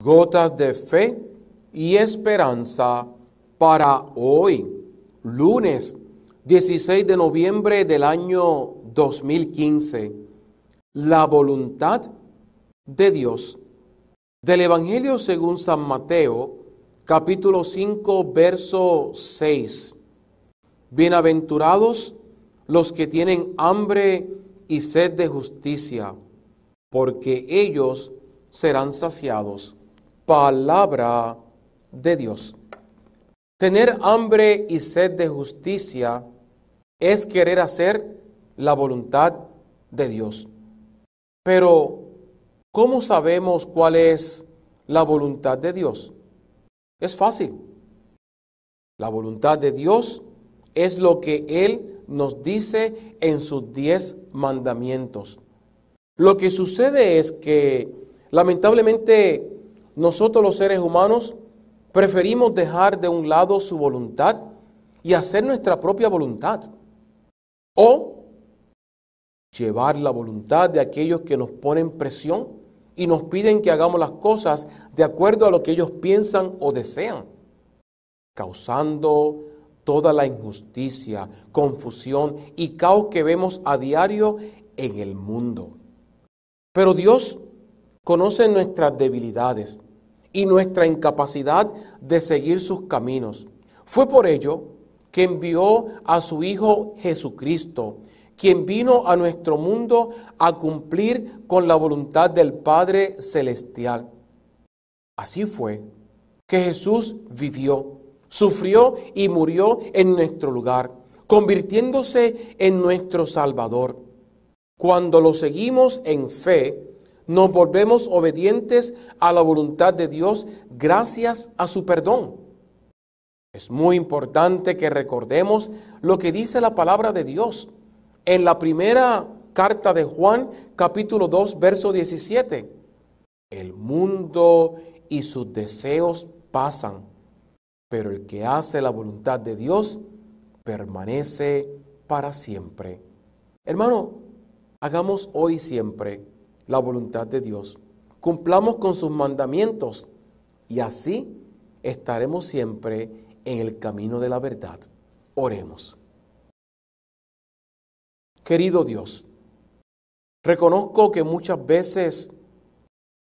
Gotas de fe y esperanza para hoy, lunes 16 de noviembre del año 2015. La voluntad de Dios. Del Evangelio según San Mateo, capítulo 5, verso 6. Bienaventurados los que tienen hambre y sed de justicia, porque ellos serán saciados palabra de Dios. Tener hambre y sed de justicia es querer hacer la voluntad de Dios. Pero, ¿cómo sabemos cuál es la voluntad de Dios? Es fácil. La voluntad de Dios es lo que Él nos dice en sus diez mandamientos. Lo que sucede es que lamentablemente nosotros los seres humanos preferimos dejar de un lado su voluntad y hacer nuestra propia voluntad. O llevar la voluntad de aquellos que nos ponen presión y nos piden que hagamos las cosas de acuerdo a lo que ellos piensan o desean, causando toda la injusticia, confusión y caos que vemos a diario en el mundo. Pero Dios conoce nuestras debilidades y nuestra incapacidad de seguir sus caminos. Fue por ello que envió a su Hijo Jesucristo, quien vino a nuestro mundo a cumplir con la voluntad del Padre Celestial. Así fue que Jesús vivió, sufrió y murió en nuestro lugar, convirtiéndose en nuestro Salvador. Cuando lo seguimos en fe, nos volvemos obedientes a la voluntad de Dios gracias a su perdón. Es muy importante que recordemos lo que dice la palabra de Dios en la primera carta de Juan, capítulo 2, verso 17. El mundo y sus deseos pasan, pero el que hace la voluntad de Dios permanece para siempre. Hermano, hagamos hoy siempre la voluntad de Dios. Cumplamos con sus mandamientos y así estaremos siempre en el camino de la verdad. Oremos. Querido Dios, reconozco que muchas veces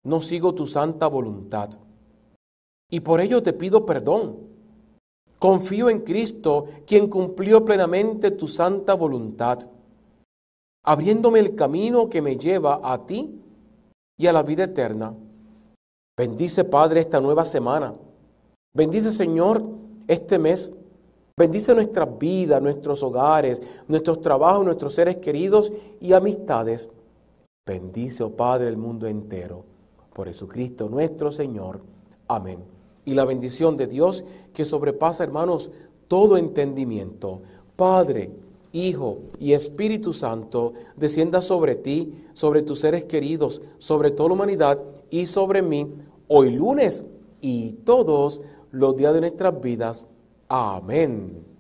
no sigo tu santa voluntad y por ello te pido perdón. Confío en Cristo, quien cumplió plenamente tu santa voluntad, abriéndome el camino que me lleva a ti y a la vida eterna. Bendice, Padre, esta nueva semana. Bendice, Señor, este mes. Bendice nuestras vidas, nuestros hogares, nuestros trabajos, nuestros seres queridos y amistades. Bendice, oh Padre, el mundo entero. Por Jesucristo nuestro Señor. Amén. Y la bendición de Dios que sobrepasa, hermanos, todo entendimiento. Padre, Hijo y Espíritu Santo descienda sobre ti, sobre tus seres queridos, sobre toda la humanidad y sobre mí, hoy lunes y todos los días de nuestras vidas. Amén.